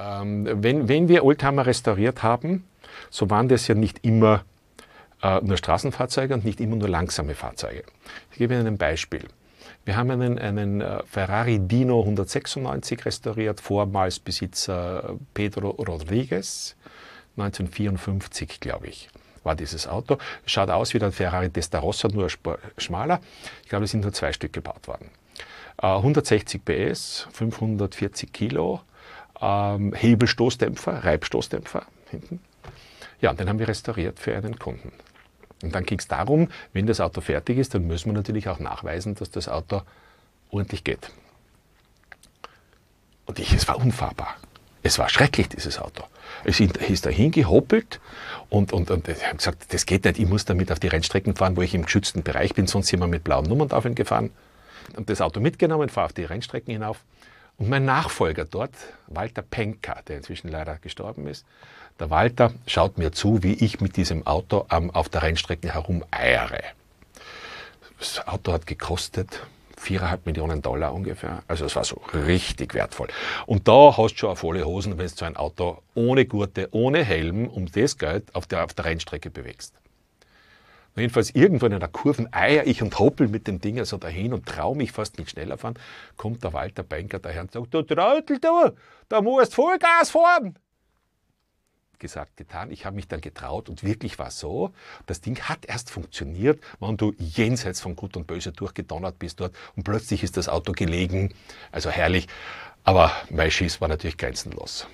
Ähm, wenn, wenn wir Oldtimer restauriert haben, so waren das ja nicht immer äh, nur Straßenfahrzeuge und nicht immer nur langsame Fahrzeuge. Ich gebe Ihnen ein Beispiel. Wir haben einen, einen äh, Ferrari Dino 196 restauriert, vormals Besitzer Pedro Rodriguez, 1954, glaube ich war dieses Auto. Schaut aus wie ein Ferrari Testarossa, nur schmaler. Ich glaube, es sind nur zwei Stück gebaut worden. 160 äh, PS, 540 Kilo, ähm, Hebelstoßdämpfer, Reibstoßdämpfer hinten. Ja, und den haben wir restauriert für einen Kunden. Und dann ging es darum, wenn das Auto fertig ist, dann müssen wir natürlich auch nachweisen, dass das Auto ordentlich geht. Und ich, es war unfahrbar. Es war schrecklich, dieses Auto. Es ist dahin gehoppelt und, und, und ich habe gesagt, das geht nicht, ich muss damit auf die Rennstrecken fahren, wo ich im geschützten Bereich bin, sonst sind wir mit blauen Nummern Nummerntafeln gefahren. Und das Auto mitgenommen, fahre auf die Rennstrecken hinauf und mein Nachfolger dort, Walter Penker, der inzwischen leider gestorben ist, der Walter schaut mir zu, wie ich mit diesem Auto am, auf der Rennstrecke herum eiere. Das Auto hat gekostet viereinhalb Millionen Dollar ungefähr. Also es war so richtig wertvoll. Und da hast du schon volle Hosen, wenn du so ein Auto ohne Gurte, ohne Helm um das Geld auf der, auf der Rennstrecke bewegst jedenfalls irgendwann in einer Kurven eier ich und hoppel mit dem Ding also dahin und traue mich fast nicht schneller fahren, kommt der Walter Benker daher und sagt, du Trödel, du, da musst Vollgas fahren. Gesagt, getan. Ich habe mich dann getraut und wirklich war so, das Ding hat erst funktioniert, wenn du jenseits von Gut und Böse durchgedonnert bist dort und plötzlich ist das Auto gelegen. Also herrlich. Aber mein Schiss war natürlich grenzenlos.